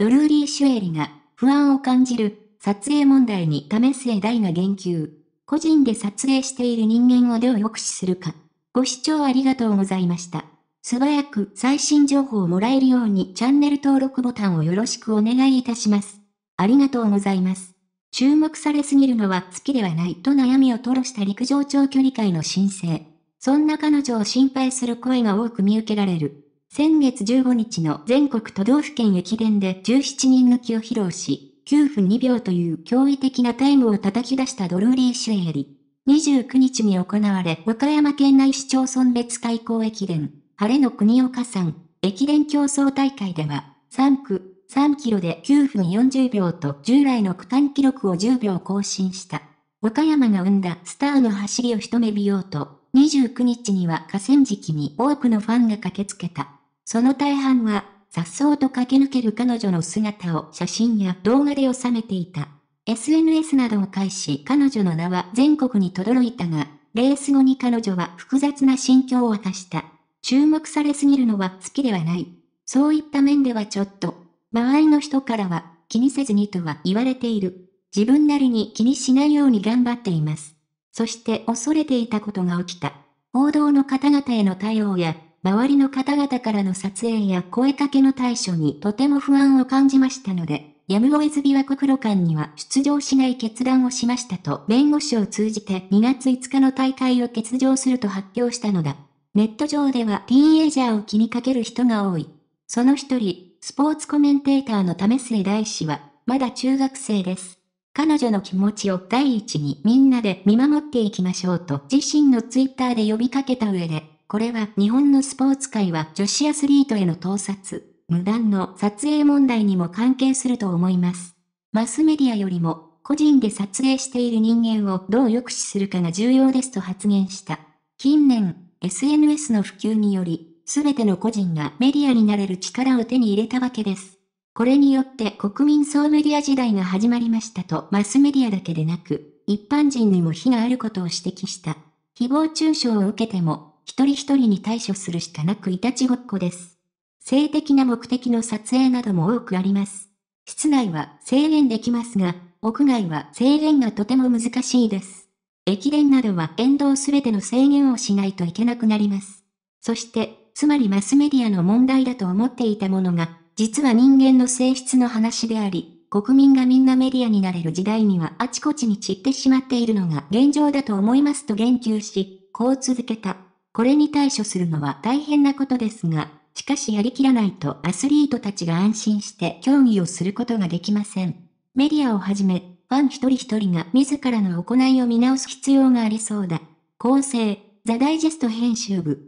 ドルーリー・シュエリが不安を感じる撮影問題に為末大が言及。個人で撮影している人間をどう抑止するか。ご視聴ありがとうございました。素早く最新情報をもらえるようにチャンネル登録ボタンをよろしくお願いいたします。ありがとうございます。注目されすぎるのは好きではないと悩みを吐露した陸上長距離界の申請。そんな彼女を心配する声が多く見受けられる。先月15日の全国都道府県駅伝で17人抜きを披露し、9分2秒という驚異的なタイムを叩き出したドルーリー・シュエリ。29日に行われ、和歌山県内市町村別対抗駅伝、晴れの国岡山、駅伝競争大会では、3区、3キロで9分40秒と従来の区間記録を10秒更新した。和歌山が生んだスターの走りを一目見ようと、29日には河川敷に多くのファンが駆けつけた。その大半は、雑草と駆け抜ける彼女の姿を写真や動画で収めていた。SNS などを介し彼女の名は全国に轟いたが、レース後に彼女は複雑な心境を明かした。注目されすぎるのは好きではない。そういった面ではちょっと、周りの人からは気にせずにとは言われている。自分なりに気にしないように頑張っています。そして恐れていたことが起きた。報道の方々への対応や周りの方々からの撮影や声かけの対処にとても不安を感じましたので、やむを得ず琵琶湖黒館には出場しない決断をしましたと弁護士を通じて2月5日の大会を欠場すると発表したのだ。ネット上ではティーンエイジャーを気にかける人が多い。その一人、スポーツコメンテーターの為末大氏は、まだ中学生です。彼女の気持ちを第一にみんなで見守っていきましょうと自身のツイッターで呼びかけた上で、これは日本のスポーツ界は女子アスリートへの盗撮、無断の撮影問題にも関係すると思います。マスメディアよりも、個人で撮影している人間をどう抑止するかが重要ですと発言した。近年、SNS の普及により、すべての個人がメディアになれる力を手に入れたわけです。これによって国民総メディア時代が始まりましたとマスメディアだけでなく、一般人にも非があることを指摘した。誹謗中傷を受けても一人一人に対処するしかなくいたちごっこです。性的な目的の撮影なども多くあります。室内は制限できますが、屋外は制限がとても難しいです。駅伝などは沿道すべての制限をしないといけなくなります。そして、つまりマスメディアの問題だと思っていたものが、実は人間の性質の話であり、国民がみんなメディアになれる時代にはあちこちに散ってしまっているのが現状だと思いますと言及し、こう続けた。これに対処するのは大変なことですが、しかしやりきらないとアスリートたちが安心して競技をすることができません。メディアをはじめ、ファン一人一人が自らの行いを見直す必要がありそうだ。構成、ザ・ダイジェスト編集部。